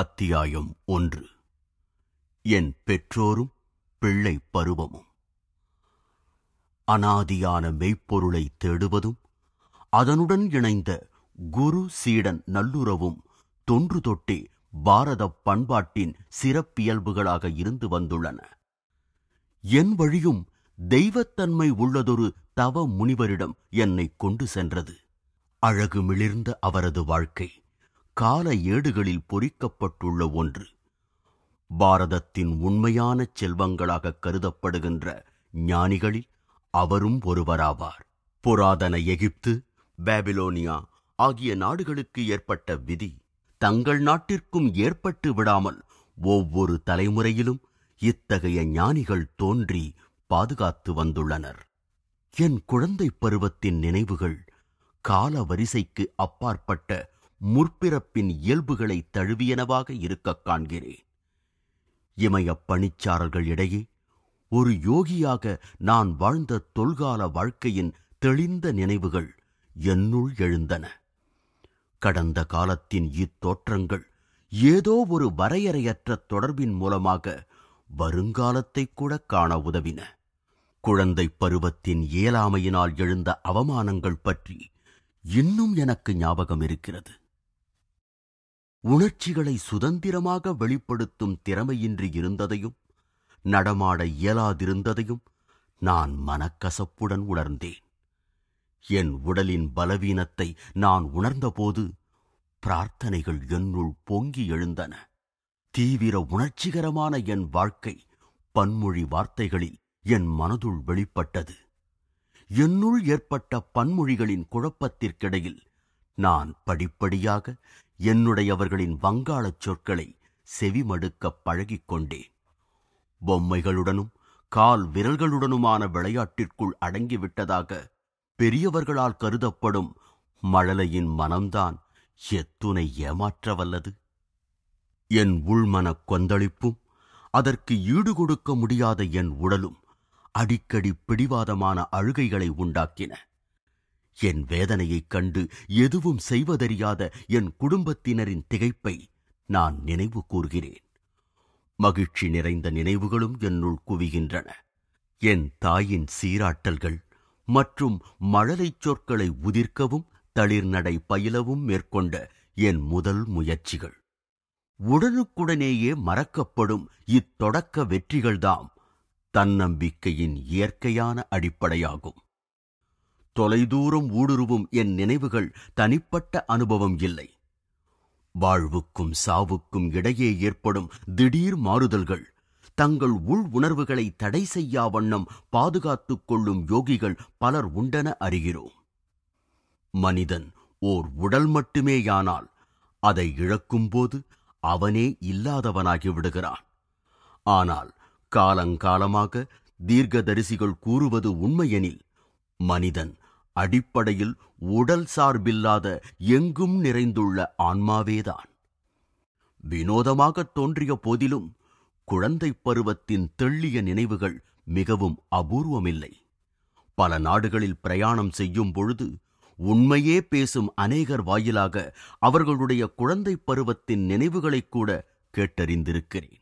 அத்தியாயம் ஒன்று என் பெற்றோரும் பிள்ளை பருவமும் அனாதியான மெய்ப்பொருளை தேடுவதும் அதனுடன் இணைந்த குரு சீடன் நல்லுறவும் தொன்று தொட்டே பாரத பண்பாட்டின் சிறப்பியல்புகளாக இருந்து வந்துள்ளன என் வழியும் தெய்வத்தன்மை உள்ளதொரு தவ முனிவரிடம் என்னை கொண்டு சென்றது அழகு மிளிர்ந்த அவரது வாழ்க்கை கால ஏடுகளில் பொறிக்கப்பட்டுள்ள ஒன்று பாரதத்தின் உண்மையான செல்வங்களாக கருதப்படுகின்ற ஞானிகளில் அவரும் ஒருவராவார் புராதன எகிப்து பாபிலோனியா ஆகிய நாடுகளுக்கு ஏற்பட்ட விதி தங்கள் நாட்டிற்கும் ஏற்பட்டு விடாமல் ஒவ்வொரு தலைமுறையிலும் இத்தகைய ஞானிகள் தோன்றி பாதுகாத்து வந்துள்ளனர் என் குழந்தை பருவத்தின் நினைவுகள் கால வரிசைக்கு அப்பாற்பட்ட முற்பிறப்பின் இயல்புகளை தழுவியனவாக இருக்கக் காண்கிறேன் இமய பணிச்சாரர்கள் இடையே ஒரு யோகியாக நான் வாழ்ந்த தொல்கால வாழ்க்கையின் தெளிந்த நினைவுகள் என்னுள் எழுந்தன கடந்த காலத்தின் இத்தோற்றங்கள் ஏதோ ஒரு வரையறையற்ற தொடர்பின் மூலமாக வருங்காலத்தை கூட காண உதவின குழந்தை பருவத்தின் இயலாமையினால் எழுந்த அவமானங்கள் பற்றி இன்னும் எனக்கு ஞாபகம் இருக்கிறது உணர்ச்சிகளை சுதந்திரமாக வெளிப்படுத்தும் திறமையின்றி இருந்ததையும் நடமாட இயலாதிருந்ததையும் நான் மனக்கசப்புடன் உணர்ந்தேன் என் உடலின் பலவீனத்தை நான் உணர்ந்தபோது பிரார்த்தனைகள் என்னுள் பொங்கி எழுந்தன தீவிர உணர்ச்சிகரமான என் வாழ்க்கை பன்மொழி வார்த்தைகளில் என் மனதுள் வெளிப்பட்டது என்னுள் ஏற்பட்ட பன்மொழிகளின் குழப்பத்திற்கிடையில் நான் படிப்படியாக என்னுடையவர்களின் வங்காளச் சொற்களை செவிமடுக்கப் பழகிக் கொண்டேன் பொம்மைகளுடனும் கால் விரல்களுடனுமான விளையாட்டிற்குள் அடங்கிவிட்டதாக பெரியவர்களால் கருதப்படும் மழலையின் மனம்தான் எத்துணை ஏமாற்றவல்லது என் உள்மனக் கொந்தளிப்பும் அதற்கு ஈடுகொடுக்க முடியாத என் உடலும் அடிக்கடி பிடிவாதமான அழுகைகளை உண்டாக்கின என் வேதனையைக் கண்டு எதுவும் செய்வதறியாத என் குடும்பத்தினரின் திகைப்பை நான் நினைவு கூறுகிறேன் மகிழ்ச்சி நிறைந்த நினைவுகளும் என்னுள் குவிகின்றன என் தாயின் சீராட்டல்கள் மற்றும் மழலைச் சொற்களை உதிர்க்கவும் தளிர்நடை பயிலவும் மேற்கொண்ட என் முதல் முயற்சிகள் உடனுக்குடனேயே மறக்கப்படும் இத்தொடக்க வெற்றிகள்தாம் தன்னம்பிக்கையின் இயற்கையான அடிப்படையாகும் தொலைதூரம் ஊடுருவும் என் நினைவுகள் தனிப்பட்ட அனுபவம் இல்லை வாழ்வுக்கும் சாவுக்கும் இடையே ஏற்படும் திடீர் மாறுதல்கள் தங்கள் உள் உணர்வுகளை தடை செய்யா வண்ணம் பாதுகாத்துக் கொள்ளும் யோகிகள் பலர் உண்டென அறிகிறோம் மனிதன் ஓர் உடல் மட்டுமேயானால் அதை இழக்கும்போது அவனே இல்லாதவனாகி விடுகிறான் ஆனால் காலங்காலமாக தீர்க்கதரிசிகள் கூறுவது உண்மையெனில் மனிதன் அடிப்படையில் உடல் சார்பில்லாத எங்கும் நிறைந்துள்ள ஆன்மாவேதான் வினோதமாக தோன்றிய போதிலும் குழந்தை பருவத்தின் தெள்ளிய நினைவுகள் மிகவும் அபூர்வமில்லை பல நாடுகளில் பிரயாணம் செய்யும் பொழுது உண்மையே பேசும் அநேகர் வாயிலாக அவர்களுடைய குழந்தை பருவத்தின் நினைவுகளை கூட கேட்டறிந்திருக்கிறேன்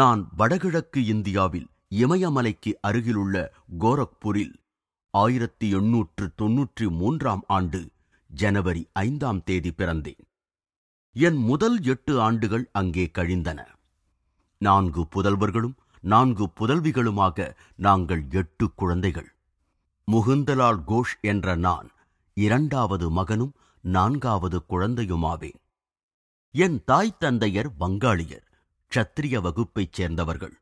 நான் வடகிழக்கு இந்தியாவில் இமயமலைக்கு அருகிலுள்ள கோரக்பூரில் ஆயிரத்தி எண்ணூற்று தொன்னூற்றி மூன்றாம் ஆண்டு ஜனவரி ஐந்தாம் தேதி பிறந்தேன் என் முதல் எட்டு ஆண்டுகள் அங்கே கழிந்தன நான்கு புதல்வர்களும் நான்கு புதல்விகளுமாக நாங்கள் எட்டு குழந்தைகள் முகுந்தலால் கோஷ் என்ற நான் இரண்டாவது மகனும் நான்காவது குழந்தையுமாவேன் என் தாய் தந்தையர் வங்காளியர் க்ஷத்திரிய வகுப்பைச் சேர்ந்தவர்கள்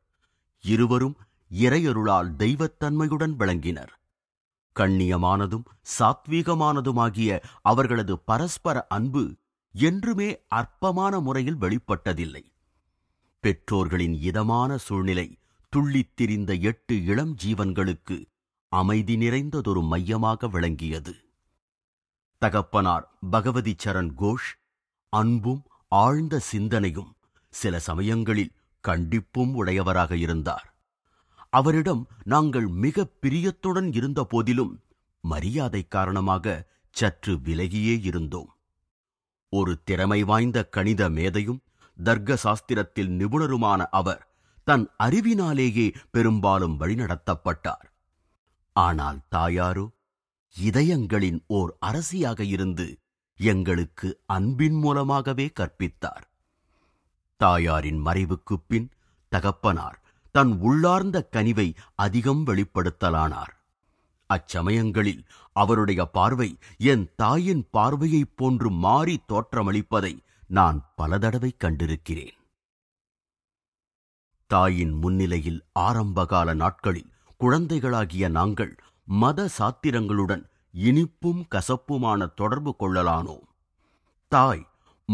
இருவரும் இறையருளால் தெய்வத்தன்மையுடன் விளங்கினர் கண்ணியமானதும் சாத்வீகமானதுமாகிய அவர்களது பரஸ்பர அன்பு என்றுமே அற்பமான முறையில் வெளிப்பட்டதில்லை பெற்றோர்களின் இதமான சூழ்நிலை துள்ளித் திரிந்த எட்டு இளம் ஜீவன்களுக்கு அமைதி நிறைந்ததொரு மையமாக விளங்கியது தகப்பனார் பகவதி சரண் கோஷ் அன்பும் ஆழ்ந்த சிந்தனையும் சில சமயங்களில் கண்டிப்பும் உடையவராக இருந்தார் அவரிடம் நாங்கள் மிக பிரியத்துடன் இருந்த போதிலும் மரியாதை காரணமாக சற்று விலகியே இருந்தோம் ஒரு திறமை வாய்ந்த கணித மேதையும் தர்க்க சாஸ்திரத்தில் நிபுணருமான அவர் தன் அறிவினாலேயே பெரும்பாலும் வழிநடத்தப்பட்டார் ஆனால் தாயாரோ இதயங்களின் ஓர் அரசியாக இருந்து எங்களுக்கு அன்பின் மூலமாகவே கற்பித்தார் தாயாரின் மறைவுக்குப் பின் தகப்பனார் தன் உள்ளார்ந்த கனிவை அதிகம் வெளிப்படுத்தலானார் அச்சமயங்களில் அவருடைய பார்வை என் தாயின் பார்வையைப் போன்று மாறி தோற்றமளிப்பதை நான் பல தடவை கண்டிருக்கிறேன் தாயின் முன்னிலையில் ஆரம்பகால நாட்களில் குழந்தைகளாகிய நாங்கள் மத சாத்திரங்களுடன் இனிப்பும் கசப்புமான தொடர்பு கொள்ளலானோம் தாய்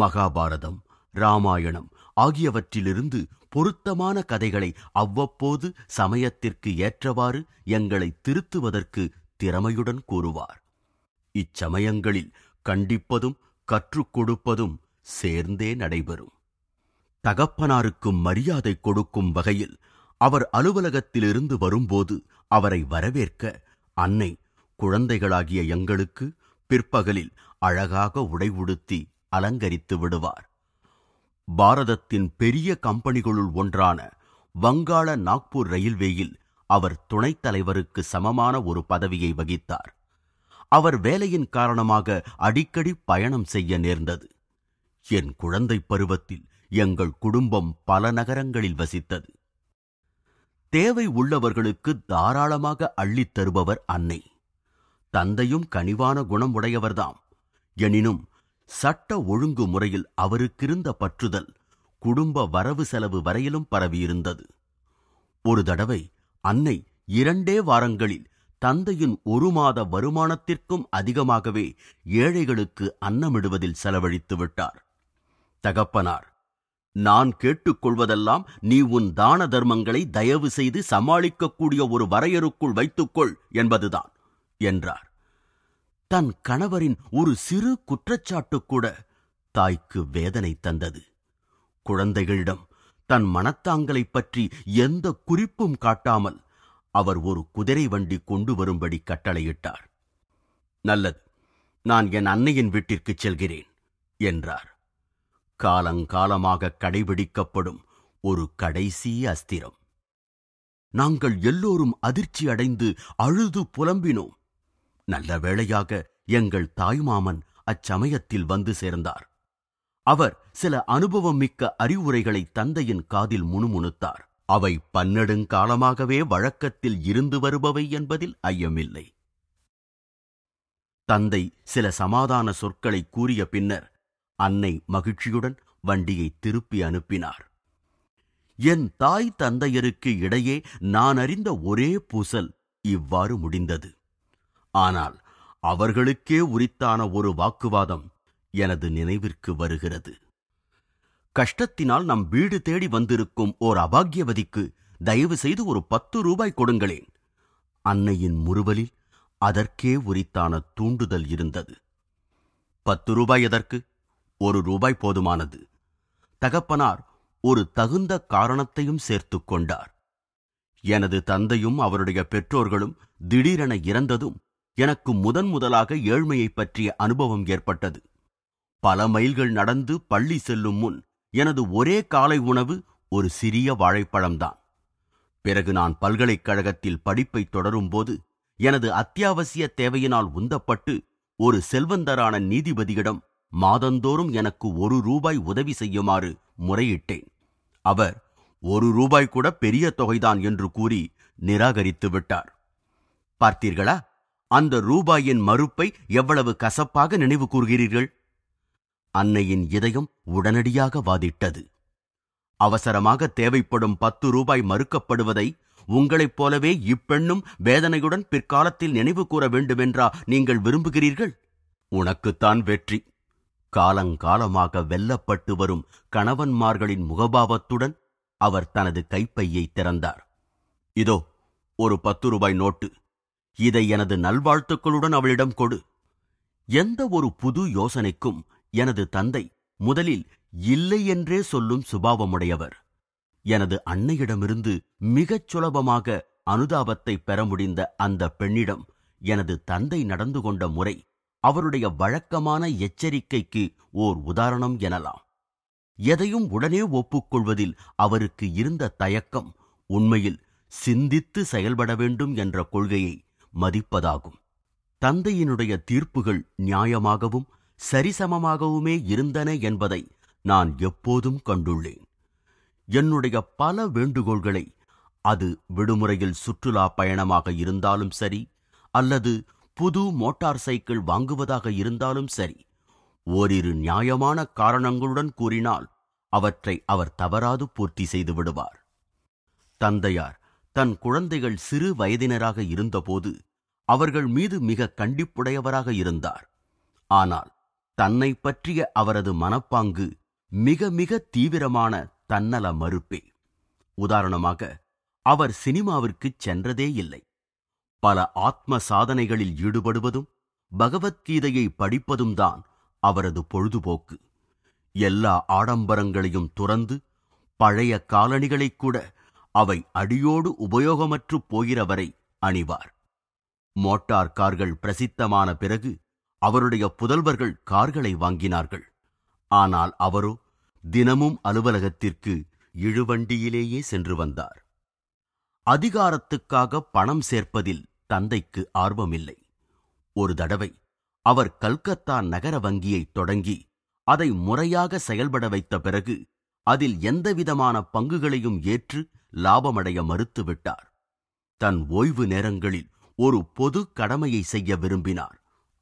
மகாபாரதம் ராமாயணம் ஆகியவற்றிலிருந்து பொருத்தமான கதைகளை அவ்வப்போது சமயத்திற்கு ஏற்றவாறு எங்களை திருத்துவதற்கு திறமையுடன் கூறுவார் இச்சமயங்களில் கண்டிப்பதும் கற்றுக் கொடுப்பதும் சேர்ந்தே நடைபெறும் தகப்பனாருக்கும் மரியாதை கொடுக்கும் வகையில் அவர் அலுவலகத்திலிருந்து வரும்போது அவரை வரவேற்க அன்னை குழந்தைகளாகிய எங்களுக்கு பிற்பகலில் அழகாக உடை உடுத்தி அலங்கரித்து விடுவார் பாரதத்தின் பெரிய கம்பெனிகளுள் ஒன்றான வங்காள நாக்பூர் ரயில்வேயில் அவர் துணைத் தலைவருக்கு சமமான ஒரு பதவியை வகித்தார் அவர் வேலையின் காரணமாக அடிக்கடி பயணம் செய்ய நேர்ந்தது என் குழந்தை பருவத்தில் எங்கள் குடும்பம் பல நகரங்களில் வசித்தது தேவை உள்ளவர்களுக்கு தாராளமாக அள்ளித் தருபவர் அன்னை தந்தையும் கனிவான குணம் உடையவர்தாம் எனினும் சட்ட ஒழுங்கு முறையில் அவருக்கிருந்த பற்றுதல் குடும்ப வரவு செலவு வரையிலும் பரவியிருந்தது ஒரு தடவை அன்னை இரண்டே வாரங்களில் தந்தையின் ஒரு மாத வருமானத்திற்கும் அதிகமாகவே ஏழைகளுக்கு அன்னமிடுவதில் செலவழித்து விட்டார் தகப்பனார் நான் கேட்டுக்கொள்வதெல்லாம் நீ உன் தான தர்மங்களை தயவு செய்து சமாளிக்கக்கூடிய ஒரு வரையறுக்குள் வைத்துக்கொள் என்பதுதான் என்றார் தன் கணவரின் ஒரு சிறு குற்றச்சாட்டு கூட தாய்க்கு வேதனை தந்தது குழந்தைகளிடம் தன் மனத்தாங்கலைப் பற்றி எந்த குறிப்பும் காட்டாமல் அவர் ஒரு குதிரை வண்டி கொண்டு வரும்படி கட்டளையிட்டார் நல்லது நான் என் அன்னையின் வீட்டிற்கு செல்கிறேன் என்றார் காலங்காலமாக கடைபிடிக்கப்படும் ஒரு கடைசி அஸ்திரம் நாங்கள் எல்லோரும் அதிர்ச்சி அடைந்து அழுது புலம்பினோம் நல்ல வேளையாக எங்கள் தாய்மாமன் அச்சமயத்தில் வந்து சேர்ந்தார் அவர் சில அனுபவம் மிக்க அறிவுரைகளை தந்தையின் காதில் முணுமுணுத்தார் அவை பன்னெடுங்காலமாகவே வழக்கத்தில் இருந்து வருபவை என்பதில் ஐயமில்லை தந்தை சில சமாதான சொற்களை கூறிய பின்னர் அன்னை மகிழ்ச்சியுடன் வண்டியை திருப்பி அனுப்பினார் என் தாய் தந்தையருக்கு இடையே நான் அறிந்த ஒரே பூசல் இவ்வாறு முடிந்தது ஆனால் அவர்களுக்கே உரித்தான ஒரு வாக்குவாதம் எனது நினைவிற்கு வருகிறது கஷ்டத்தினால் நம் வீடு தேடி வந்திருக்கும் ஓர் அபாகியவதிக்கு தயவு செய்து ஒரு பத்து ரூபாய் கொடுங்களேன் அன்னையின் முறுவலில் அதற்கே உரித்தான தூண்டுதல் இருந்தது பத்து ரூபாய் எதற்கு ஒரு ரூபாய் போதுமானது தகப்பனார் ஒரு தகுந்த காரணத்தையும் சேர்த்துக் கொண்டார் எனது தந்தையும் அவருடைய பெற்றோர்களும் திடீரென இறந்ததும் எனக்கு முதன் முதலாக ஏழ்மையை பற்றிய அனுபவம் ஏற்பட்டது பல மைல்கள் நடந்து பள்ளி செல்லும் முன் எனது ஒரே காலை உணவு ஒரு சிறிய வாழைப்பழம்தான் பிறகு நான் பல்கலைக்கழகத்தில் படிப்பை தொடரும்போது எனது அத்தியாவசிய தேவையினால் உந்தப்பட்டு ஒரு செல்வந்தரான நீதிபதியிடம் மாதந்தோறும் எனக்கு ஒரு ரூபாய் உதவி செய்யுமாறு முறையிட்டேன் அவர் ஒரு ரூபாய் கூட பெரிய தொகைதான் என்று கூறி நிராகரித்து விட்டார் பார்த்தீர்களா அந்த ரூபாயின் மறுப்பை எவ்வளவு கசப்பாக நினைவு கூறுகிறீர்கள் அன்னையின் இதயம் உடனடியாக வாதிட்டது அவசரமாக தேவைப்படும் பத்து ரூபாய் மறுக்கப்படுவதை உங்களைப் போலவே இப்பெண்ணும் வேதனையுடன் பிற்காலத்தில் நினைவு கூற வேண்டுமென்றா நீங்கள் விரும்புகிறீர்கள் உனக்குத்தான் வெற்றி காலங்காலமாக வெல்லப்பட்டு வரும் கணவன்மார்களின் முகபாவத்துடன் அவர் தனது கைப்பையை திறந்தார் இதோ ஒரு பத்து ரூபாய் நோட்டு இதை எனது நல்வாழ்த்துக்களுடன் அவளிடம் கொடு எந்த ஒரு புது யோசனைக்கும் எனது தந்தை முதலில் இல்லை என்றே சொல்லும் சுபாவமுடையவர் எனது அன்னையிடமிருந்து மிகச் சுலபமாக அனுதாபத்தை பெற முடிந்த அந்த பெண்ணிடம் எனது தந்தை நடந்து கொண்ட முறை அவருடைய வழக்கமான எச்சரிக்கைக்கு ஓர் உதாரணம் எனலாம் எதையும் உடனே ஒப்புக்கொள்வதில் அவருக்கு இருந்த தயக்கம் உண்மையில் சிந்தித்து செயல்பட வேண்டும் என்ற கொள்கையை மதிப்பதாகும் தந்தையினுடைய தீர்ப்புகள் நியாயமாகவும் சரிசமமாகவுமே இருந்தன என்பதை நான் எப்போதும் கண்டுள்ளேன் என்னுடைய பல வேண்டுகோள்களை அது விடுமுறையில் சுற்றுலா பயணமாக இருந்தாலும் சரி அல்லது புது மோட்டார் சைக்கிள் வாங்குவதாக இருந்தாலும் சரி ஓரிரு நியாயமான காரணங்களுடன் கூறினால் அவற்றை அவர் தவறாது பூர்த்தி செய்து விடுவார் தந்தையார் தன் குழந்தைகள் சிறு வயதினராக இருந்தபோது அவர்கள் மீது மிக கண்டிப்புடையவராக இருந்தார் ஆனால் தன்னை பற்றிய அவரது மனப்பாங்கு மிக மிக தீவிரமான தன்னல மறுப்பே உதாரணமாக அவர் சினிமாவிற்குச் சென்றதே இல்லை பல ஆத்ம சாதனைகளில் ஈடுபடுவதும் பகவத்கீதையை படிப்பதும் தான் அவரது பொழுதுபோக்கு எல்லா ஆடம்பரங்களையும் துறந்து பழைய காலணிகளைக் கூட அவை அடியோடு உபயோகமற்று போகிறவரை அணிவார் மோட்டார் கார்கள் பிரசித்தமான பிறகு அவருடைய புதல்வர்கள் கார்களை வாங்கினார்கள் ஆனால் அவரோ தினமும் அலுவலகத்திற்கு இழுவண்டியிலேயே சென்று வந்தார் அதிகாரத்துக்காக பணம் சேர்ப்பதில் தந்தைக்கு ஆர்வமில்லை ஒரு தடவை அவர் கல்கத்தா நகர வங்கியை தொடங்கி அதை முறையாக செயல்பட வைத்த பிறகு அதில் எந்தவிதமான பங்குகளையும் ஏற்று லாபமடைய மறுத்துவிட்டார் தன் ஓய்வு நேரங்களில் ஒரு பொது கடமையை செய்ய விரும்பினார்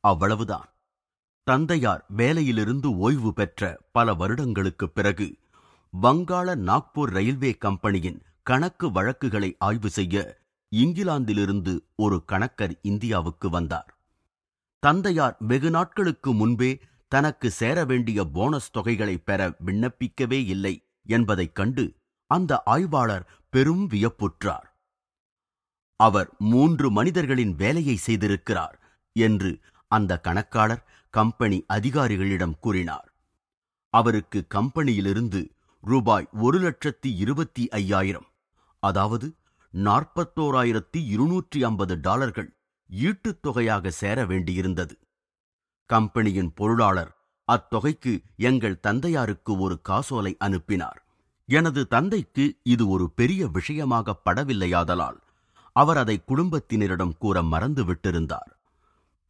அவ்வளவுதான் தந்தையார் வேலையிலிருந்து ஓய்வு பெற்ற பல வருடங்களுக்குப் பிறகு வங்காள நாக்பூர் ரயில்வே கம்பெனியின் கணக்கு வழக்குகளை ஆய்வு செய்ய இங்கிலாந்திலிருந்து ஒரு கணக்கர் இந்தியாவுக்கு வந்தார் தந்தையார் வெகு நாட்களுக்கு முன்பே தனக்கு சேர வேண்டிய போனஸ் தொகைகளை பெற விண்ணப்பிக்கவே இல்லை என்பதைக் கண்டு அந்த ஆய்வாளர் பெரும் வியப்புற்றார் அவர் மூன்று மனிதர்களின் வேலையை செய்திருக்கிறார் என்று அந்த கணக்காளர் கம்பெனி அதிகாரிகளிடம் கூறினார் அவருக்கு கம்பெனியிலிருந்து ரூபாய் ஒரு லட்சத்தி இருபத்தி ஐயாயிரம் அதாவது நாற்பத்தோராயிரத்தி இருநூற்றி ஐம்பது டாலர்கள் ஈட்டுத் தொகையாக சேர வேண்டியிருந்தது கம்பெனியின் பொருளாளர் அத்தொகைக்கு எங்கள் தந்தையாருக்கு ஒரு காசோலை அனுப்பினார் எனது தந்தைக்கு இது ஒரு பெரிய விஷயமாக படவில்லையாதலால் அவர் அதை குடும்பத்தினரிடம் கூற மறந்து விட்டிருந்தார்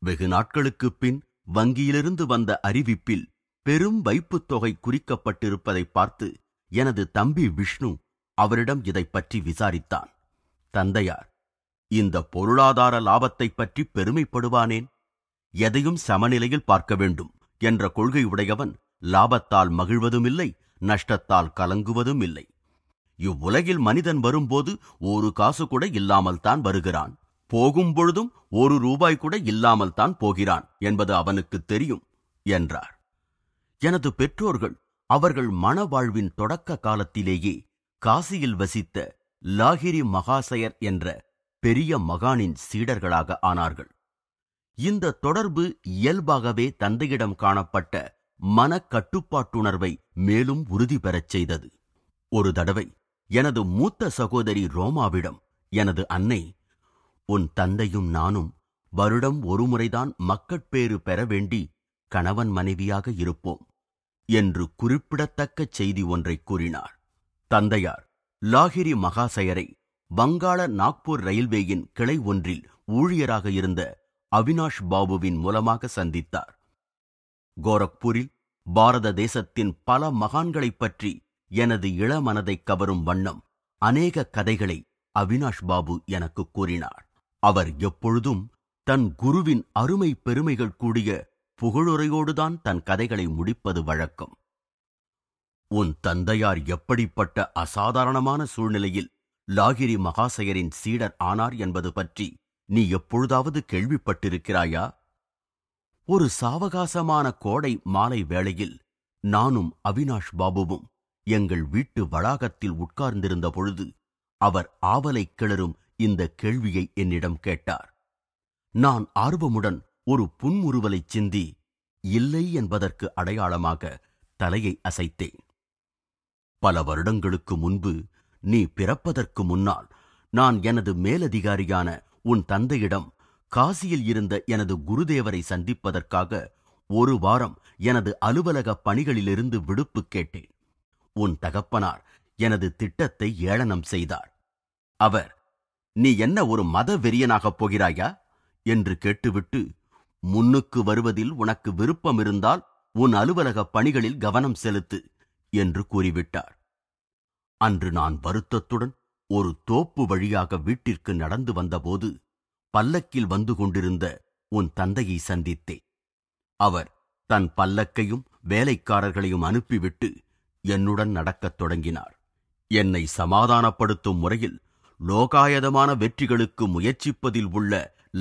வெகு நாட்களுக்குப் பின் வங்கியிலிருந்து வந்த அறிவிப்பில் பெரும் வைப்புத் தொகை குறிக்கப்பட்டிருப்பதை பார்த்து எனது தம்பி விஷ்ணு அவரிடம் இதை பற்றி விசாரித்தான் தந்தையார் இந்த பொருளாதார லாபத்தை பற்றி பெருமைப்படுவானேன் எதையும் சமநிலையில் பார்க்க வேண்டும் என்ற கொள்கை உடையவன் லாபத்தால் மகிழ்வதுமில்லை நஷ்டத்தால் கலங்குவதும் இல்லை இவ்வுலகில் மனிதன் வரும்போது ஒரு காசு கூட இல்லாமல் தான் வருகிறான் போகும் பொழுதும் ஒரு ரூபாய் கூட இல்லாமல் தான் போகிறான் என்பது அவனுக்கு தெரியும் என்றார் எனது பெற்றோர்கள் அவர்கள் மனவாழ்வின் தொடக்க காலத்திலேயே காசியில் வசித்த லாகிரி மகாசயர் என்ற பெரிய மகானின் சீடர்களாக ஆனார்கள் இந்த தொடர்பு இயல்பாகவே தந்தையிடம் காணப்பட்ட மனக்கட்டுப்பாட்டுணர்வை மேலும் உறுதி பெறச் செய்தது ஒரு தடவை எனது மூத்த சகோதரி ரோமாவிடம் எனது அன்னை உன் தந்தையும் நானும் வருடம் ஒருமுறைதான் மக்கட்பேறு பெற வேண்டி கணவன் மனைவியாக இருப்போம் என்று குறிப்பிடத்தக்க செய்தி ஒன்றை கூறினார் தந்தையார் லாகிரி மகாசயரை வங்காள நாக்பூர் ரயில்வேயின் கிளை ஒன்றில் ஊழியராக இருந்த அவினாஷ் பாபுவின் மூலமாக சந்தித்தார் கோரக்பூரில் பாரத தேசத்தின் பல மகான்களைப் பற்றி எனது இளமனதை கவரும் வண்ணம் அநேக கதைகளை அவினாஷ் பாபு எனக்கு கூறினார் அவர் எப்பொழுதும் தன் குருவின் அருமை பெருமைகள் கூடிய புகழுரையோடுதான் தன் கதைகளை முடிப்பது வழக்கம் உன் தந்தையார் எப்படிப்பட்ட அசாதாரணமான சூழ்நிலையில் லாகிரி மகாசயரின் சீடர் ஆனார் என்பது பற்றி நீ எப்பொழுதாவது கேள்விப்பட்டிருக்கிறாயா ஒரு சாவகாசமான கோடை மாலை வேளையில் நானும் அவினாஷ் பாபுவும் எங்கள் வீட்டு வளாகத்தில் உட்கார்ந்திருந்த பொழுது அவர் ஆவலை கிளறும் இந்த கேள்வியை என்னிடம் கேட்டார் நான் ஆர்வமுடன் ஒரு புன்முறுவலைச் சிந்தி இல்லை என்பதற்கு அடையாளமாக தலையை அசைத்தேன் பல வருடங்களுக்கு முன்பு நீ பிறப்பதற்கு முன்னால் நான் எனது மேலதிகாரியான உன் தந்தையிடம் காசியில் இருந்த எனது குருதேவரை சந்திப்பதற்காக ஒரு வாரம் எனது அலுவலக பணிகளிலிருந்து விடுப்பு கேட்டேன் உன் தகப்பனார் எனது திட்டத்தை ஏளனம் செய்தார் அவர் நீ என்ன ஒரு மத வெறியனாகப் போகிறாயா என்று கேட்டுவிட்டு முன்னுக்கு வருவதில் உனக்கு விருப்பம் இருந்தால் உன் அலுவலக பணிகளில் கவனம் செலுத்து என்று கூறிவிட்டார் அன்று நான் வருத்தத்துடன் ஒரு தோப்பு வழியாக வீட்டிற்கு நடந்து வந்தபோது பல்லக்கில் வந்து கொண்டிருந்த உன் தந்தையை சந்தித்தேன் அவர் தன் பல்லக்கையும் வேலைக்காரர்களையும் அனுப்பிவிட்டு என்னுடன் நடக்கத் தொடங்கினார் என்னை சமாதானப்படுத்தும் முறையில் லோகாயதமான வெற்றிகளுக்கு முயற்சிப்பதில் உள்ள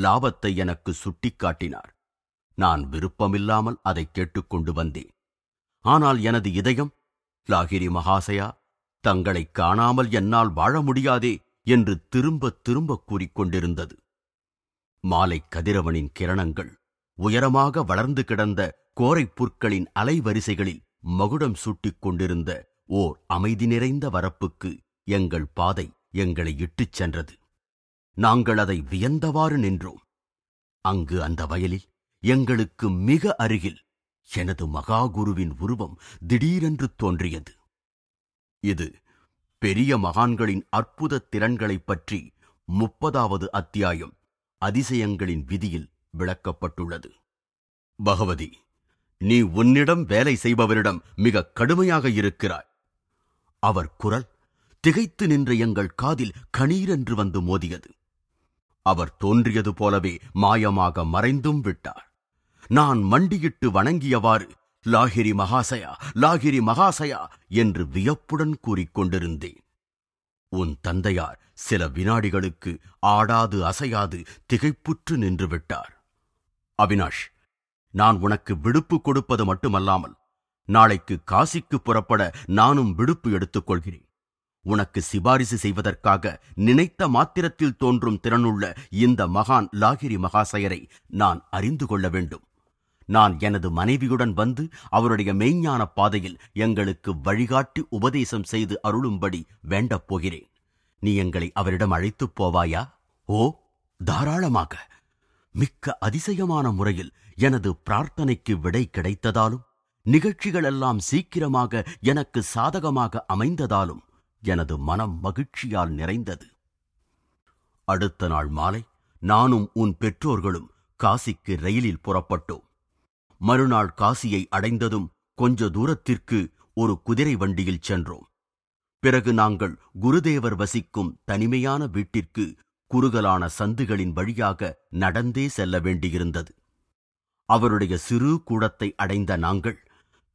லாபத்தை எனக்கு சுட்டிக்காட்டினார் நான் விருப்பமில்லாமல் அதை கேட்டுக்கொண்டு வந்தேன் ஆனால் எனது இதயம் லாகிரி மகாசயா தங்களை காணாமல் என்னால் வாழ முடியாதே என்று திரும்பத் திரும்பக் கூறிக்கொண்டிருந்தது மாலை கதிரவனின் கிரணங்கள் உயரமாக வளர்ந்து கிடந்த கோரைப் புற்களின் அலைவரிசைகளில் மகுடம் சூட்டிக் கொண்டிருந்த ஓர் அமைதி நிறைந்த வரப்புக்கு எங்கள் பாதை எங்களை இட்டுச் சென்றது நாங்கள் அதை வியந்தவாறு நின்றோம் அங்கு அந்த வயலில் எங்களுக்கு மிக அருகில் எனது மகாகுருவின் உருவம் திடீரென்று தோன்றியது இது பெரிய மகான்களின் அற்புத திறன்களைப் பற்றி முப்பதாவது அத்தியாயம் அதிசயங்களின் விதியில் விளக்கப்பட்டுள்ளது பகவதி நீ உன்னிடம் வேலை செய்பவரிடம் மிக கடுமையாக இருக்கிறாய் அவர் குரல் திகைத்து நின்ற எங்கள் காதில் கணீரென்று வந்து மோதியது அவர் தோன்றியது போலவே மாயமாக மறைந்தும் விட்டார் நான் மண்டியிட்டு வணங்கியவாறு லாகிரி மகாசயா லாகிரி மகாசயா என்று வியப்புடன் கூறிக்கொண்டிருந்தேன் உன் தந்தையார் சில வினாடிகளுக்கு ஆடாது அசையாது திகைப்புற்று நின்று விட்டார் அவினாஷ் நான் உனக்கு விடுப்பு கொடுப்பது மட்டுமல்லாமல் நாளைக்கு காசிக்கு புறப்பட நானும் விடுப்பு எடுத்துக் கொள்கிறேன் உனக்கு சிபாரிசு செய்வதற்காக நினைத்த மாத்திரத்தில் தோன்றும் திறனுள்ள இந்த மகான் லாகிரி மகாசயரை நான் அறிந்து கொள்ள வேண்டும் நான் எனது மனைவியுடன் வந்து அவருடைய மெய்ஞான பாதையில் எங்களுக்கு வழிகாட்டி உபதேசம் செய்து அருளும்படி வேண்டப் போகிறேன் நீ எங்களை அவரிடம் அழைத்துப் போவாயா ஓ தாராளமாக மிக்க அதிசயமான முறையில் எனது பிரார்த்தனைக்கு விடை கிடைத்ததாலும் நிகழ்ச்சிகளெல்லாம் சீக்கிரமாக எனக்கு சாதகமாக அமைந்ததாலும் எனது மனம் மகிழ்ச்சியால் நிறைந்தது அடுத்த நாள் மாலை நானும் உன் பெற்றோர்களும் காசிக்கு ரயிலில் புறப்பட்டோம் மறுநாள் காசியை அடைந்ததும் கொஞ்ச தூரத்திற்கு ஒரு குதிரை வண்டியில் சென்றோம் பிறகு நாங்கள் குருதேவர் வசிக்கும் தனிமையான வீட்டிற்கு குறுகலான சந்துகளின் வழியாக நடந்தே செல்ல வேண்டியிருந்தது அவருடைய சிறு கூடத்தை அடைந்த நாங்கள்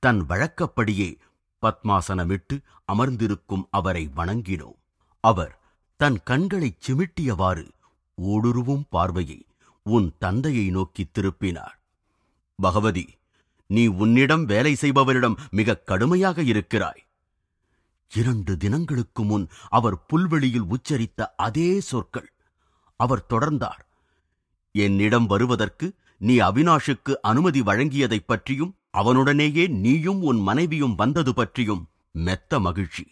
தன் வழக்கப்படியே பத்மாசனமிட்டு அமர்ந்திருக்கும் அவரை வணங்கினோம் அவர் தன் கண்களைச் சிமிட்டியவாறு ஊடுருவும் பார்வையை உன் தந்தையை நோக்கி திருப்பினார் பகவதி நீ உன்னிடம் வேலை செய்பவரிடம் மிகக் கடுமையாக இருக்கிறாய் இரண்டு தினங்களுக்கு முன் அவர் புல்வெளியில் உச்சரித்த அதே சொற்கள் அவர் தொடர்ந்தார் என்னிடம் வருவதற்கு நீ அவினாஷுக்கு அனுமதி வழங்கியதைப் பற்றியும் அவனுடனேயே நீயும் உன் மனைவியும் வந்தது பற்றியும் மெத்த மகிழ்ச்சி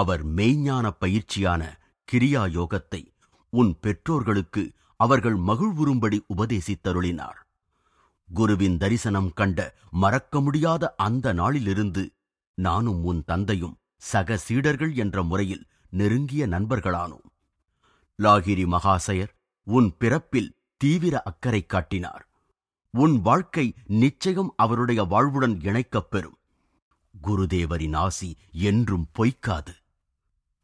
அவர் மெய்ஞான பயிற்சியான கிரியா யோகத்தை உன் பெற்றோர்களுக்கு அவர்கள் மகிழ்வுறும்படி உபதேசித்தருளினார் குருவின் தரிசனம் கண்ட மறக்க முடியாத அந்த நாளிலிருந்து நானும் உன் தந்தையும் சக சீடர்கள் என்ற முறையில் நெருங்கிய நண்பர்களானோம் லாகிரி மகாசயர் உன் பிறப்பில் தீவிர அக்கறை காட்டினார் உன் வாழ்க்கை நிச்சயம் அவருடைய வாழ்வுடன் இணைக்கப் பெறும் குருதேவரின் ஆசி என்றும் பொய்க்காது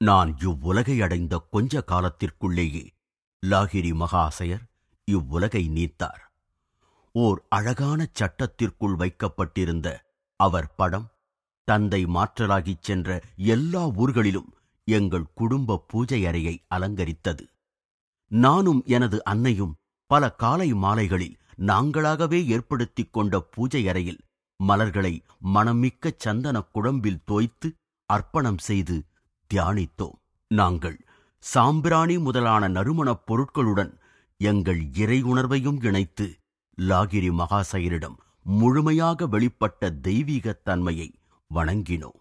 நான் இவ்வுலகை அடைந்த கொஞ்ச காலத்திற்குள்ளேயே லாகிரி மகாசயர் இவ்வுலகை நீத்தார் ஓர் அழகான சட்டத்திற்குள் வைக்கப்பட்டிருந்த அவர் படம் தந்தை மாற்றலாகிச் சென்ற எல்லா ஊர்களிலும் எங்கள் குடும்ப பூஜை அறையை அலங்கரித்தது நானும் எனது அன்னையும் பல காலை மாலைகளில் நாங்களாகவே ஏற்படுத்திக் கொண்ட பூஜை அறையில் மலர்களை மனமிக்க சந்தன குழம்பில் தோய்த்து அர்ப்பணம் செய்து தியானித்தோம் நாங்கள் சாம்பிராணி முதலான நறுமணப் பொருட்களுடன் எங்கள் இறை உணர்வையும் இணைத்து லாகிரி மகாசயரிடம் முழுமையாக வெளிப்பட்ட தெய்வீகத் தன்மையை வணங்கினோம்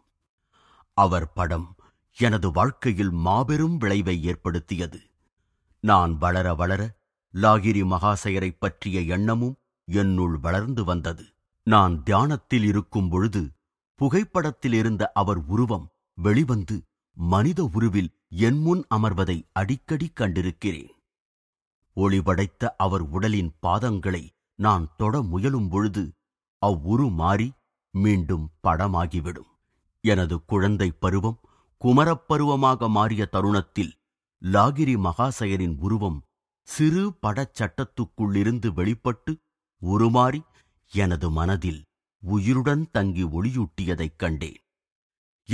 அவர் படம் எனது வாழ்க்கையில் மாபெரும் விளைவை ஏற்படுத்தியது நான் வளர வளர லாகிரி மகாசயரை பற்றிய எண்ணமும் என்னுள் வளர்ந்து வந்தது நான் தியானத்தில் இருக்கும் பொழுது புகைப்படத்தில் இருந்த அவர் உருவம் வெளிவந்து மனித உருவில் என் முன் அமர்வதை அடிக்கடி கண்டிருக்கிறேன் ஒளிபடைத்த அவர் உடலின் பாதங்களை நான் தொட முயலும் பொழுது அவ்வுரு மாறி மீண்டும் படமாகிவிடும் எனது குழந்தை பருவம் குமரப்பருவமாக மாறிய தருணத்தில் லாகிரி மகாசயரின் உருவம் சிறு படச்சட்டத்துக்குள்ளிருந்து வெளிப்பட்டு உருமாறி எனது மனதில் உயிருடன் தங்கி ஒளியூட்டியதைக் கண்டேன்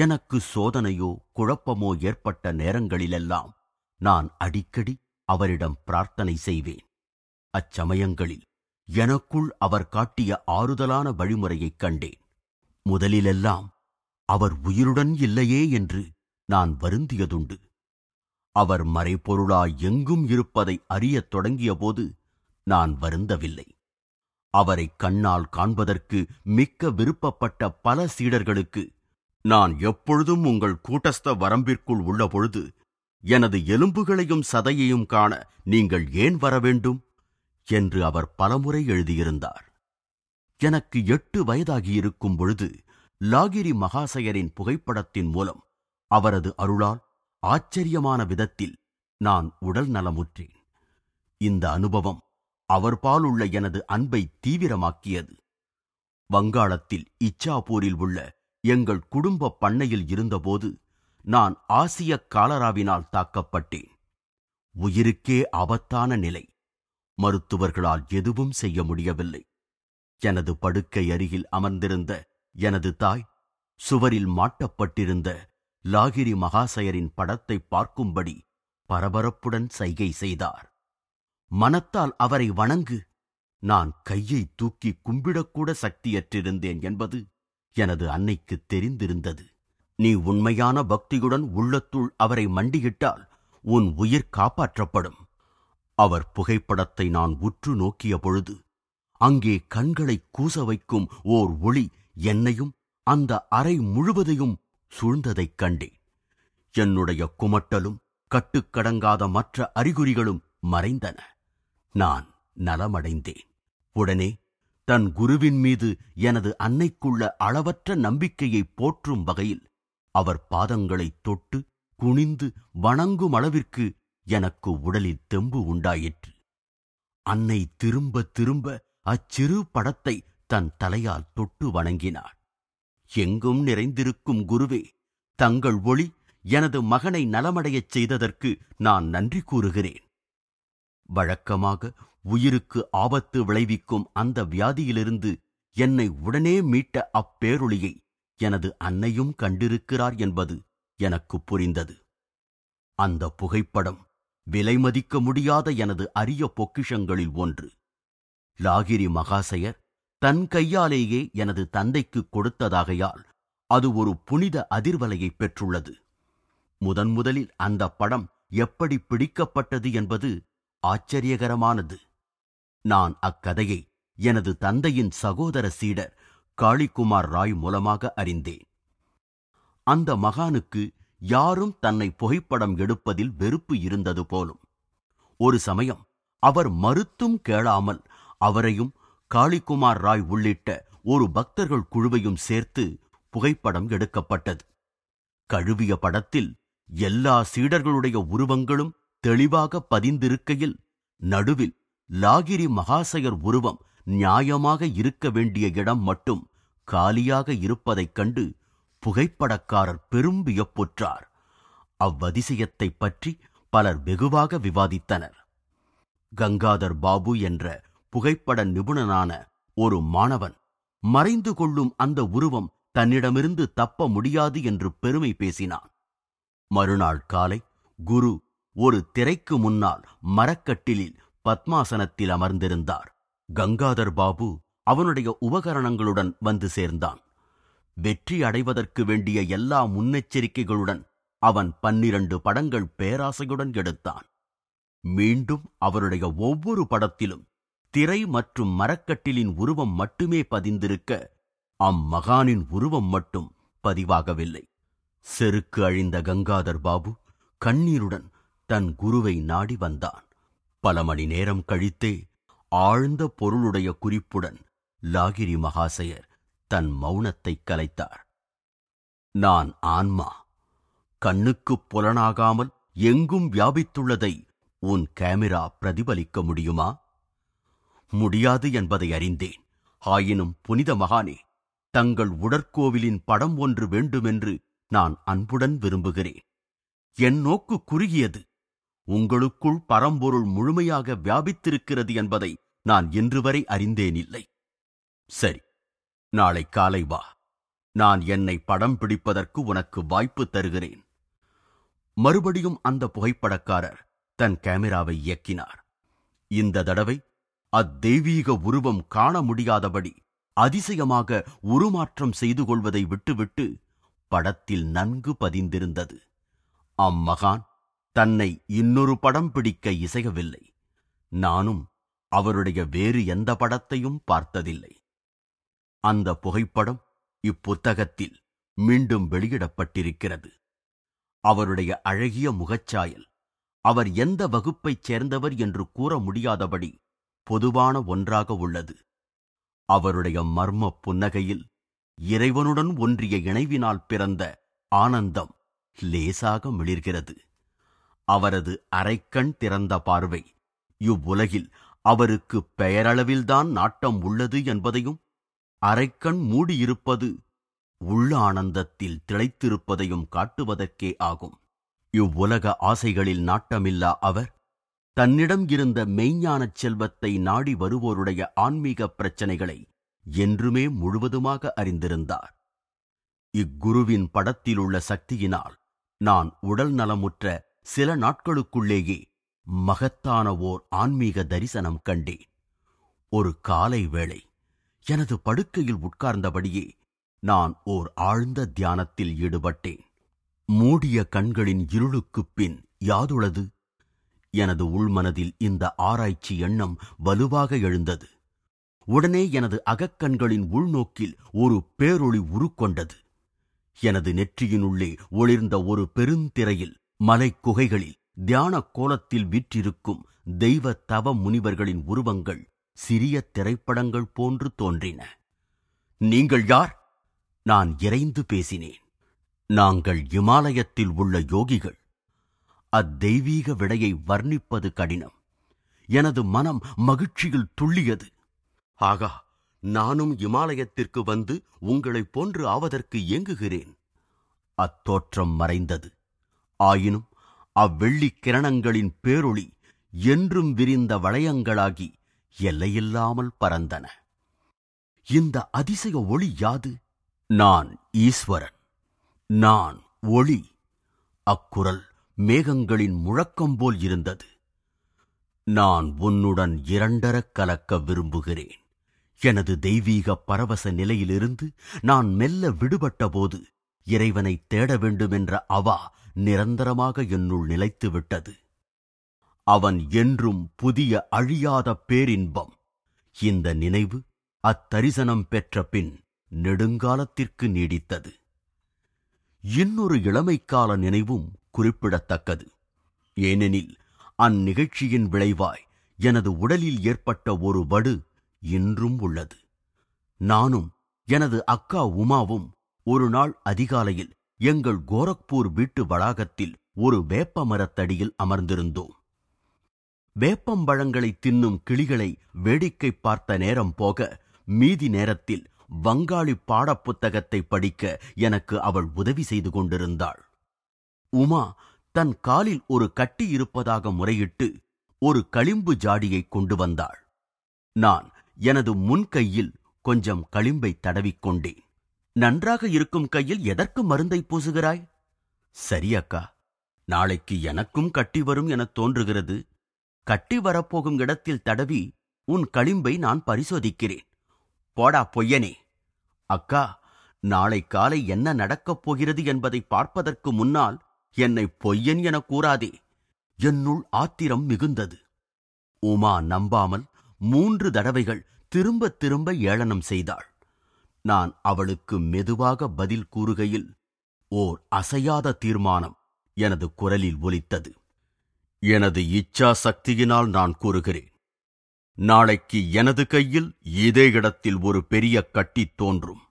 எனக்கு சோதனையோ குழப்பமோ ஏற்பட்ட நேரங்களிலெல்லாம் நான் அடிக்கடி அவரிடம் பிரார்த்தனை செய்வேன் அச்சமயங்களில் எனக்குள் அவர் காட்டிய ஆறுதலான வழிமுறையைக் கண்டேன் முதலிலெல்லாம் அவர் உயிருடன் இல்லையே என்று நான் வருந்தியதுண்டு அவர் மறைப்பொருளா எங்கும் இருப்பதை அறியத் தொடங்கியபோது நான் வருந்தவில்லை அவரை கண்ணால் காண்பதற்கு மிக்க விருப்பப்பட்ட பல சீடர்களுக்கு நான் எப்பொழுதும் உங்கள் கூட்டஸ்த வரம்பிற்குள் உள்ளபொழுது எனது எலும்புகளையும் சதையையும் காண நீங்கள் ஏன் வர வேண்டும் என்று அவர் பலமுறை எழுதியிருந்தார் எனக்கு எட்டு வயதாகியிருக்கும் பொழுது லாகிரி மகாசயரின் புகைப்படத்தின் மூலம் அவரது அருளால் ஆச்சரியமான விதத்தில் நான் உடல் நலமுற்றேன் இந்த அனுபவம் அவர் பாலுள்ள எனது அன்பை தீவிரமாக்கியது வங்காளத்தில் இச்சாபூரில் உள்ள எங்கள் குடும்ப பண்ணையில் இருந்தபோது நான் ஆசிய காலராவினால் தாக்கப்பட்டேன் உயிருக்கே ஆபத்தான நிலை மருத்துவர்களால் எதுவும் செய்ய முடியவில்லை எனது படுக்கை அருகில் அமர்ந்திருந்த எனது தாய் சுவரில் மாட்டப்பட்டிருந்த லாகிரி மகாசயரின் படத்தை பார்க்கும்படி பரபரப்புடன் சைகை செய்தார் மனத்தால் அவரை வணங்கு நான் கையை தூக்கி கும்பிடக்கூட சக்தியற்றிருந்தேன் என்பது எனது அன்னைக்கு தெரிந்திருந்தது நீ உண்மையான பக்தியுடன் உள்ளத்துள் அவரை மண்டியிட்டால் உன் உயிர் காப்பாற்றப்படும் அவர் புகைப்படத்தை நான் உற்று நோக்கிய பொழுது அங்கே கண்களை கூச வைக்கும் ஓர் ஒளி என்னையும் அந்த அறை முழுவதையும் சூழ்ந்ததைக் கண்டேன் என்னுடைய குமட்டலும் கட்டுக்கடங்காத மற்ற அறிகுறிகளும் மறைந்தன நான் நலமடைந்தேன் உடனே தன் குருவின் மீது எனது அன்னைக்குள்ள அளவற்ற நம்பிக்கையை போற்றும் வகையில் அவர் பாதங்களை தொட்டு குனிந்து வணங்கும் அளவிற்கு எனக்கு உடலில் தெம்பு உண்டாயிற்று அன்னை திரும்ப திரும்ப அச்சிறு படத்தை தன் தலையால் தொட்டு வணங்கினாள் எங்கும் நிறைந்திருக்கும் குருவே தங்கள் ஒளி எனது மகனை நலமடையச் செய்ததற்கு நான் நன்றி கூறுகிறேன் வழக்கமாக உயிருக்கு ஆபத்து விளைவிக்கும் அந்த வியாதியிலிருந்து என்னை உடனே மீட்ட அப்பேரொளியை எனது அன்னையும் கண்டிருக்கிறார் என்பது எனக்கு புரிந்தது அந்த புகைப்படம் விலை மதிக்க முடியாத எனது அரிய பொக்கிஷங்களில் ஒன்று லாகிரி மகாசயர் தன் கையாலேயே எனது தந்தைக்கு கொடுத்ததாகையால் அது ஒரு புனித அதிர்வலையை பெற்றுள்ளது முதன் முதலில் அந்த படம் எப்படி பிடிக்கப்பட்டது என்பது ஆச்சரியகரமானது நான் அக்கதையை எனது தந்தையின் சகோதர சீடர் காளிக்குமார் ராய் மூலமாக அறிந்தேன் அந்த மகானுக்கு யாரும் தன்னை புகைப்படம் எடுப்பதில் வெறுப்பு இருந்தது போலும் ஒரு சமயம் அவர் மறுத்தும் கேளாமல் அவரையும் காளிகுமார் ராய் உள்ளிட்ட ஒரு பக்தர்கள் குழுவையும் சேர்த்து புகைப்படம் எடுக்கப்பட்டது கழுவிய படத்தில் எல்லா சீடர்களுடைய உருவங்களும் தெளிவாக பதிந்திருக்கையில் நடுவில் லாகிரி மகாசயர் உருவம் நியாயமாக இருக்க வேண்டிய இடம் மட்டும் காலியாக இருப்பதைக் கண்டு புகைப்படக்காரர் பெரும் வியப்புற்றார் அவ்வதிசயத்தைப் பற்றி பலர் வெகுவாக விவாதித்தனர் கங்காதர் பாபு என்ற புகைப்பட நிபுணனான ஒரு மாணவன் மறைந்து கொள்ளும் அந்த உருவம் தன்னிடமிருந்து தப்ப முடியாது என்று பெருமை பேசினான் மறுநாள் காலை குரு ஒரு திரைக்கு முன்னால் மரக்கட்டிலில் பத்மாசனத்தில் அமர்ந்திருந்தார் கங்காதர் பாபு அவனுடைய உபகரணங்களுடன் வந்து சேர்ந்தான் வெற்றி அடைவதற்கு வேண்டிய எல்லா முன்னெச்சரிக்கைகளுடன் அவன் பன்னிரண்டு படங்கள் பேராசையுடன் எடுத்தான் மீண்டும் அவருடைய ஒவ்வொரு படத்திலும் திரை மற்றும் மரக்கட்டிலின் உருவம் மட்டுமே பதிந்திருக்க அம்மகானின் உருவம் மட்டும் பதிவாகவில்லை செருக்கு அழிந்த கங்காதர் பாபு கண்ணீருடன் தன் குருவை நாடி வந்தான் பல மணி நேரம் கழித்தே ஆழ்ந்த பொருளுடைய குறிப்புடன் லாகிரி மகாசயர் தன் மௌனத்தைக் கலைத்தார் நான் ஆன்மா கண்ணுக்குப் புலனாகாமல் எங்கும் வியாபித்துள்ளதை உன் கேமரா பிரதிபலிக்க முடியுமா முடியாது என்பதை அறிந்தேன் ஆயினும் புனித மகானே தங்கள் உடற்கோவிலின் படம் ஒன்று வேண்டுமென்று நான் அன்புடன் விரும்புகிறேன் என் நோக்கு குறுகியது உங்களுக்குள் பரம்பொருள் முழுமையாக வியாபித்திருக்கிறது என்பதை நான் இன்று வரை அறிந்தேனில்லை சரி நாளை காலை வா நான் என்னை படம் பிடிப்பதற்கு உனக்கு வாய்ப்பு தருகிறேன் மறுபடியும் அந்த புகைப்படக்காரர் தன் கேமராவை இயக்கினார் இந்த தடவை அத்தெய்வீக உருவம் காண முடியாதபடி அதிசயமாக உருமாற்றம் செய்து கொள்வதை விட்டுவிட்டு படத்தில் நன்கு பதிந்திருந்தது அம்மகான் தன்னை இன்னொரு படம் பிடிக்க இசையவில்லை நானும் அவருடைய வேறு எந்த படத்தையும் பார்த்ததில்லை அந்த புகைப்படம் இப்புத்தகத்தில் மீண்டும் வெளியிடப்பட்டிருக்கிறது அவருடைய அழகிய முகச்சாயல் அவர் எந்த வகுப்பைச் சேர்ந்தவர் என்று கூற முடியாதபடி பொதுவான ஒன்றாக உள்ளது அவருடைய மர்ம புன்னகையில் இறைவனுடன் ஒன்றிய இணைவினால் பிறந்த ஆனந்தம் லேசாக மிளிர்கிறது அவரது அரைக்கண் திறந்த பார்வை இவ்வுலகில் அவருக்கு பெயரளவில்தான் நாட்டம் உள்ளது என்பதையும் அரைக்கண் மூடியிருப்பது உள்ள ஆனந்தத்தில் திளைத்திருப்பதையும் காட்டுவதற்கே ஆகும் இவ்வுலக ஆசைகளில் நாட்டமில்லா அவர் தன்னிடம் இருந்த மெய்ஞானச் செல்வத்தை நாடி வருவோருடைய ஆன்மீக பிரச்சனைகளை என்றுமே முழுவதுமாக அறிந்திருந்தார் இக்குருவின் படத்திலுள்ள சக்தியினால் நான் உடல் நலமுற்ற சில நாட்களுக்குள்ளேயே மகத்தான ஓர் ஆன்மீக தரிசனம் கண்டேன் ஒரு காலை வேளை எனது படுக்கையில் உட்கார்ந்தபடியே நான் ஓர் ஆழ்ந்த தியானத்தில் ஈடுபட்டேன் மூடிய கண்களின் இருளுக்குப் பின் யாதுளது எனது உள்மனதில் இந்த ஆராய்ச்சி எண்ணம் வலுவாக எழுந்தது உடனே எனது அகக்கண்களின் உள்நோக்கில் ஒரு பேரொளி உருக்கொண்டது எனது நெற்றியினுள்ளே ஒளிர்ந்த ஒரு பெருந்திரையில் மலைக்குகைகளில் தியான கோலத்தில் விற்றிருக்கும் தெய்வ தவ முனிவர்களின் உருவங்கள் சிறிய திரைப்படங்கள் போன்று தோன்றின நீங்கள் யார் நான் இறைந்து பேசினேன் நாங்கள் இமாலயத்தில் உள்ள யோகிகள் அத்தெய்வீக விடையை வர்ணிப்பது கடினம் எனது மனம் மகிழ்ச்சியில் துள்ளியது ஆகா நானும் இமாலயத்திற்கு வந்து உங்களைப் போன்று ஆவதற்கு இயங்குகிறேன் அத்தோற்றம் மறைந்தது ஆயினும் அவ்வெள்ளி கிரணங்களின் பேரொளி என்றும் விரிந்த வளையங்களாகி எல்லையில்லாமல் பறந்தன இந்த அதிசய ஒளி யாது நான் ஈஸ்வரன் நான் ஒளி அக்குரல் மேகங்களின் முழக்கம் போல் இருந்தது நான் உன்னுடன் இரண்டரக் கலக்க விரும்புகிறேன் எனது தெய்வீக பரவச நிலையிலிருந்து நான் மெல்ல விடுபட்டபோது இறைவனை தேட வேண்டுமென்ற அவா நிரந்தரமாக என்னுள் நிலைத்துவிட்டது அவன் என்றும் புதிய அழியாத பேரின்பம் இந்த நினைவு அத்தரிசனம் பெற்ற பின் நெடுங்காலத்திற்கு நீடித்தது இன்னொரு இளமைக்கால நினைவும் குறிப்பிடத்தக்கது ஏனெனில் அந்நிகழ்ச்சியின் விளைவாய் எனது உடலில் ஏற்பட்ட ஒரு வடு இன்றும் உள்ளது நானும் எனது அக்கா உமாவும் ஒரு நாள் அதிகாலையில் எங்கள் கோரக்பூர் வீட்டு வளாகத்தில் ஒரு வேப்ப மரத்தடியில் அமர்ந்திருந்தோம் வேப்பம் தின்னும் கிளிகளை வேடிக்கை பார்த்த நேரம் போக மீதி நேரத்தில் வங்காளி பாடப்புத்தகத்தை படிக்க எனக்கு அவள் உதவி செய்து கொண்டிருந்தாள் உமா தன் காலில் ஒரு கட்டி இருப்பதாக முறையிட்டு ஒரு களிம்பு ஜாடியை கொண்டு வந்தாள் நான் எனது முன் கையில் கொஞ்சம் களிம்பை தடவிக்கொண்டேன் நன்றாக இருக்கும் கையில் எதற்கு மருந்தை பூசுகிறாய் சரி அக்கா நாளைக்கு எனக்கும் கட்டி வரும் எனத் தோன்றுகிறது கட்டி வரப்போகும் இடத்தில் தடவி உன் களிம்பை நான் பரிசோதிக்கிறேன் போடா பொய்யனே அக்கா நாளை காலை என்ன நடக்கப் போகிறது என்பதை பார்ப்பதற்கு முன்னால் என்னை பொய்யன் என கூறாதே என்னுள் ஆத்திரம் மிகுந்தது உமா நம்பாமல் மூன்று தடவைகள் திரும்ப திரும்ப ஏளனம் செய்தாள் நான் அவளுக்கு மெதுவாக பதில் கூறுகையில் ஓர் அசையாத தீர்மானம் எனது குரலில் ஒலித்தது எனது இச்சா சக்தியினால் நான் கூறுகிறேன் நாளைக்கு எனது கையில் இதே இடத்தில் ஒரு பெரிய கட்டி தோன்றும்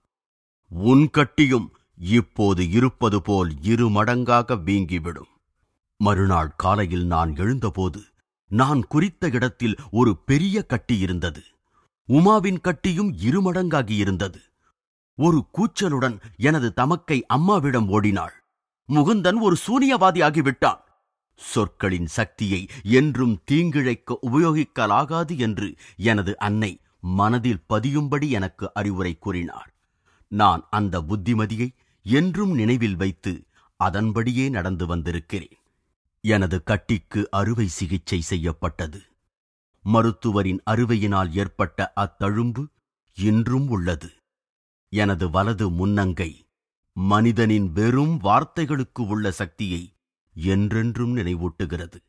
உன் கட்டியும் இப்போது இருப்பது போல் இரு மடங்காக வீங்கிவிடும் மறுநாள் காலையில் நான் எழுந்தபோது நான் குறித்த இடத்தில் ஒரு பெரிய கட்டி இருந்தது உமாவின் கட்டியும் இருமடங்காகியிருந்தது ஒரு கூச்சலுடன் எனது தமக்கை அம்மாவிடம் ஓடினாள் முகுந்தன் ஒரு சூனியவாதியாகிவிட்டான் சொற்களின் சக்தியை என்றும் தீங்கிழைக்க உபயோகிக்கலாகாது என்று எனது அன்னை மனதில் பதியும்படி எனக்கு அறிவுரை கூறினார் நான் அந்த புத்திமதியை என்றும் நினைவில் வைத்து அதன்படியே நடந்து வந்திருக்கிறேன் எனது கட்டிக்கு அறுவை சிகிச்சை செய்யப்பட்டது மருத்துவரின் அறுவையினால் ஏற்பட்ட அத்தழும்பு இன்றும் உள்ளது எனது வலது முன்னங்கை மனிதனின் வெறும் வார்த்தைகளுக்கு உள்ள சக்தியை என்றென்றும் நினைவூட்டுகிறது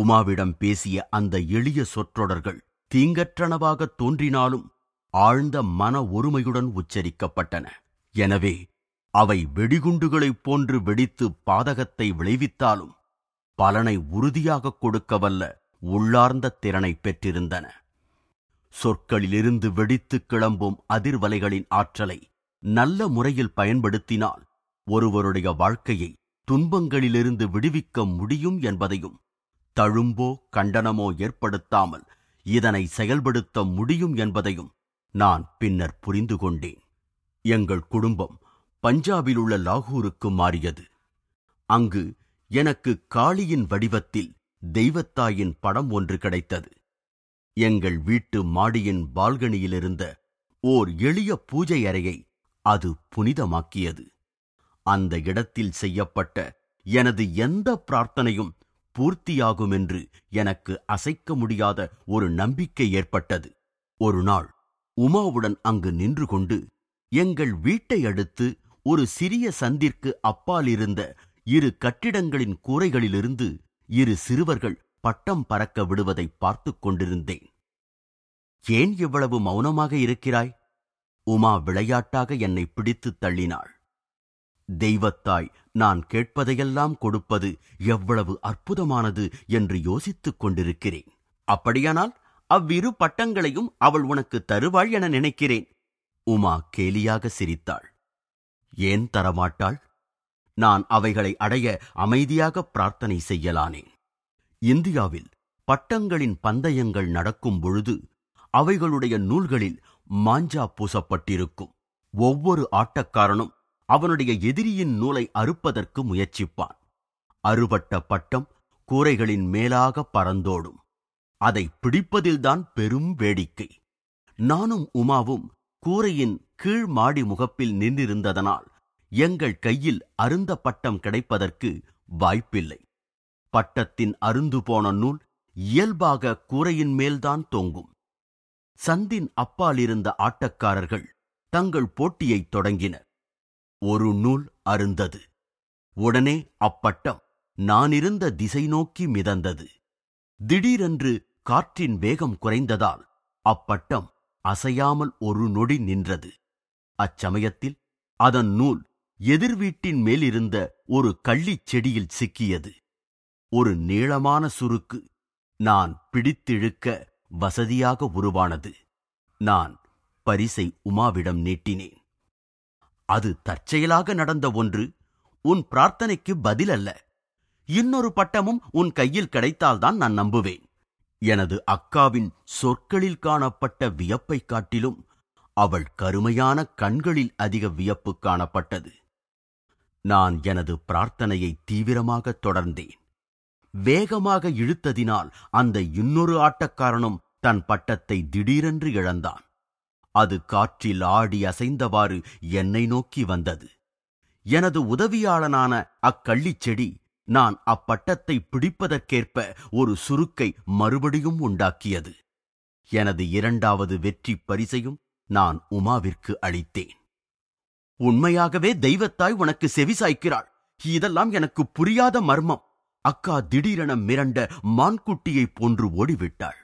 உமாவிடம் பேசிய அந்த எளிய சொற்றொடர்கள் தீங்கற்றனவாகத் தோன்றினாலும் ஆழ்ந்த மன ஒருமையுடன் உச்சரிக்கப்பட்டன எனவே அவை வெடிகுண்டுகளைப் போன்று வெடித்து பாதகத்தை விளைவித்தாலும் பலனை உறுதியாக கொடுக்கவல்ல உள்ளார்ந்த திறனை பெற்றிருந்தன சொற்களிலிருந்து வெடித்து கிளம்பும் அதிர்வலைகளின் ஆற்றலை நல்ல முறையில் பயன்படுத்தினால் ஒருவருடைய வாழ்க்கையை துன்பங்களிலிருந்து விடுவிக்க முடியும் என்பதையும் தழும்போ கண்டனமோ ஏற்படுத்தாமல் இதனை செயல்படுத்த முடியும் என்பதையும் நான் பின்னர் புரிந்து கொண்டேன் எங்கள் குடும்பம் பஞ்சாபில் உள்ள லாகூருக்கு மாறியது அங்கு எனக்கு காளியின் வடிவத்தில் தெய்வத்தாயின் படம் ஒன்று கிடைத்தது எங்கள் வீட்டு மாடியின் பால்கனியிலிருந்த ஓர் எளிய பூஜை அறையை அது புனிதமாக்கியது அந்த இடத்தில் செய்யப்பட்ட எனது எந்த பிரார்த்தனையும் பூர்த்தியாகும் என்று எனக்கு அசைக்க முடியாத ஒரு நம்பிக்கை ஏற்பட்டது ஒரு நாள் உமாவுடன் அங்கு நின்று கொண்டு எங்கள் வீட்டை அடுத்து ஒரு சிறிய சந்திற்கு அப்பால் இருந்த இரு கட்டிடங்களின் கூரைகளிலிருந்து இரு சிறுவர்கள் பட்டம் பறக்க விடுவதை பார்த்துக் கொண்டிருந்தேன் ஏன் இவ்வளவு மௌனமாக இருக்கிறாய் உமா விளையாட்டாக என்னை பிடித்து தள்ளினாள் தெய்வத்தாய் நான் கேட்பதையெல்லாம் கொடுப்பது எவ்வளவு அற்புதமானது என்று யோசித்துக் கொண்டிருக்கிறேன் அப்படியானால் அவ்விரு பட்டங்களையும் அவள் உனக்கு தருவாள் என நினைக்கிறேன் உமா கேலியாக சிரித்தாள் ஏன் தரமாட்டாள் நான் அவைகளை அடைய அமைதியாக பிரார்த்தனை செய்யலானேன் இந்தியாவில் பட்டங்களின் பந்தயங்கள் நடக்கும் பொழுது அவைகளுடைய நூல்களில் மாஞ்சா பூசப்பட்டிருக்கும் ஒவ்வொரு ஆட்டக்காரனும் அவனுடைய எதிரியின் நூலை அறுப்பதற்கு முயற்சிப்பான் அறுபட்ட பட்டம் கூரைகளின் மேலாக பறந்தோடும் அதை பிடிப்பதில்தான் பெரும் வேடிக்கை நானும் உமாவும் கூரையின் கீழ் மாடி முகப்பில் நின்றிருந்ததனால் எங்கள் கையில் அருந்த பட்டம் கிடைப்பதற்கு வாய்ப்பில்லை பட்டத்தின் அருந்து போன நூல் இயல்பாக கூரையின் மேல்தான் தொங்கும் சந்தின் அப்பால் இருந்த ஆட்டக்காரர்கள் தங்கள் போட்டியைத் தொடங்கினர் ஒரு நூல் அருந்தது உடனே அப்பட்டம் நான் இருந்த திசை நோக்கி மிதந்தது திடீரென்று காற்றின் வேகம் குறைந்ததால் அப்பட்டம் அசையாமல் ஒரு நொடி நின்றது அச்சமயத்தில் அதன் நூல் எதிர் வீட்டின் மேலிருந்த ஒரு கள்ளிச் செடியில் சிக்கியது ஒரு நீளமான சுருக்கு நான் பிடித்திழுக்க வசதியாக உருவானது நான் பரிசை உமாவிடம் நீட்டினேன் அது தற்செயலாக நடந்த ஒன்று உன் பிரார்த்தனைக்கு பதில் அல்ல இன்னொரு பட்டமும் உன் கையில் கிடைத்தால்தான் நான் நம்புவேன் எனது அக்காவின் சொற்களில் காணப்பட்ட வியப்பைக் காட்டிலும் அவள் கருமையான கண்களில் அதிக வியப்பு காணப்பட்டது நான் எனது பிரார்த்தனையை தீவிரமாக தொடர்ந்தேன் வேகமாக இழுத்ததினால் அந்த இன்னொரு ஆட்டக்காரனும் தன் பட்டத்தை திடீரென்று இழந்தான் அது காற்றில் ஆடி அசைந்தவாறு என்னை நோக்கி வந்தது எனது உதவியாளனான அக்கள்ளிச் செடி நான் அப்பட்டத்தை பிடிப்பதற்கேற்ப ஒரு சுருக்கை மறுபடியும் உண்டாக்கியது எனது இரண்டாவது வெற்றி பரிசையும் நான் உமாவிற்கு அளித்தேன் உண்மையாகவே தெய்வத்தாய் உனக்கு செவிசாய்க்கிறாள் இதெல்லாம் எனக்கு புரியாத மர்மம் அக்கா திடீரென மிரண்ட மான்குட்டியைப் போன்று ஓடிவிட்டாள்